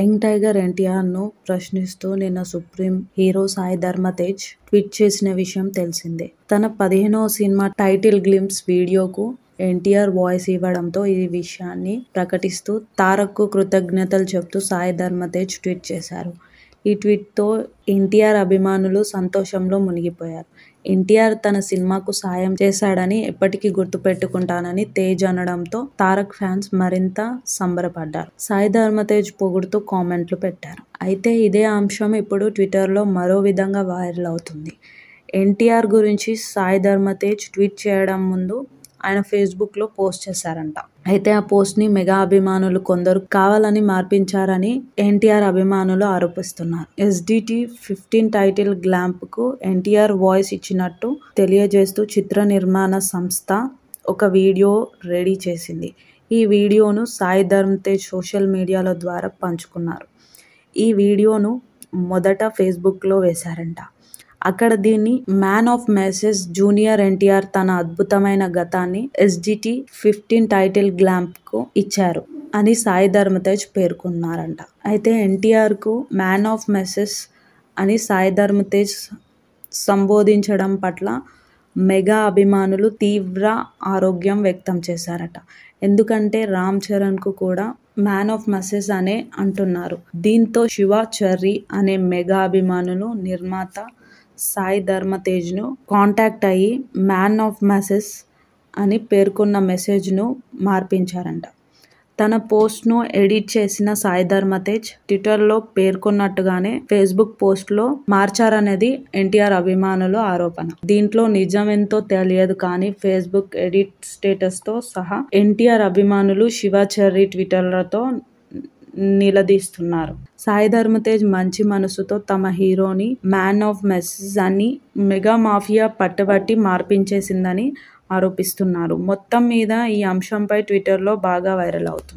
young tiger ఎన్టీఆర్ను ప్రశ్నిస్తూ నిన్న supreme hero Sai ధర్మ తేజ్ ట్వీట్ చేసిన విషయం తెలిసిందే తన పదిహేనవ సినిమా టైటిల్ గ్లిమ్స్ వీడియోకు ఎన్టీఆర్ వాయిస్ ఇవ్వడంతో ఈ విషయాన్ని ప్రకటిస్తూ తారక్కు కృతజ్ఞతలు చెబుతూ సాయి ధర్మ తేజ్ ట్వీట్ చేశారు ఈ ట్వీట్తో ఎన్టీఆర్ అభిమానులు సంతోషంలో మునిగిపోయారు ఎన్టీఆర్ తన సినిమాకు సాయం చేశాడని ఎప్పటికీ గుర్తుపెట్టుకుంటానని తేజ్ అనడంతో తారక్ ఫ్యాన్స్ మరింత సంబరపడ్డారు సాయి ధర్మతేజ్ పొగుడుతూ కామెంట్లు పెట్టారు అయితే ఇదే అంశం ఇప్పుడు ట్విట్టర్లో మరో విధంగా వైరల్ అవుతుంది ఎన్టీఆర్ గురించి సాయి ధర్మతేజ్ ట్వీట్ చేయడం ముందు ఆయన ఫేస్బుక్లో పోస్ట్ చేశారంట అయితే ఆ పోస్ట్ని మెగా అభిమానులు కొందరు కావాలని మార్పించారని ఎన్టీఆర్ అభిమానులు ఆరోపిస్తున్నారు ఎస్డిటి ఫిఫ్టీన్ టైటిల్ గ్లాంప్కు ఎన్టీఆర్ వాయిస్ ఇచ్చినట్టు తెలియజేస్తూ చిత్ర నిర్మాణ సంస్థ ఒక వీడియో రెడీ చేసింది ఈ వీడియోను సాయి ధర్మ్ తేజ్ సోషల్ మీడియాల ద్వారా పంచుకున్నారు ఈ వీడియోను మొదట ఫేస్బుక్లో వేశారంట అక్కడ దీన్ని man of message junior NTR తన అద్భుతమైన గతాన్ని ఎస్జిటి ఫిఫ్టీన్ టైటిల్ గ్లాంప్కు ఇచ్చారు అని సాయి ధర్మతేజ్ పేర్కొన్నారంట అయితే ఎన్టీఆర్కు మ్యాన్ ఆఫ్ మెసేజ్ అని సాయి ధర్మతేజ్ సంబోధించడం పట్ల మెగా అభిమానులు తీవ్ర ఆరోగ్యం వ్యక్తం చేశారట ఎందుకంటే రామ్ చరణ్కు కూడా మ్యాన్ ఆఫ్ మెసేజ్ అనే అంటున్నారు దీంతో శివ చర్రి అనే మెగా అభిమానులు నిర్మాత సాయి ధర్మతేజ్ను కాంటాక్ట్ అయ్యి మ్యాన్ ఆఫ్ మెసెస్ అని పేర్కొన్న మెసేజ్ను మార్పించారంట తన పోస్ట్ను ఎడిట్ చేసిన సాయి ధర్మతేజ్ ట్విట్టర్లో పేర్కొన్నట్టుగానే ఫేస్బుక్ పోస్ట్లో మార్చారనేది ఎన్టీఆర్ అభిమానుల ఆరోపణ దీంట్లో నిజమెంతో తెలియదు కానీ ఫేస్బుక్ ఎడిట్ స్టేటస్తో సహా ఎన్టీఆర్ అభిమానులు శివాచారి ట్విట్టర్లతో నిలదీస్తున్నారు సాయి ధర్మ తేజ్ మంచి మనసుతో తమ హీరోని మ్యాన్ ఆఫ్ మెసేజ్ అని మెగా మాఫియా పట్టబట్టి మార్పించేసిందని ఆరోపిస్తున్నారు మొత్తం మీద ఈ అంశంపై ట్విట్టర్లో బాగా వైరల్ అవుతుంది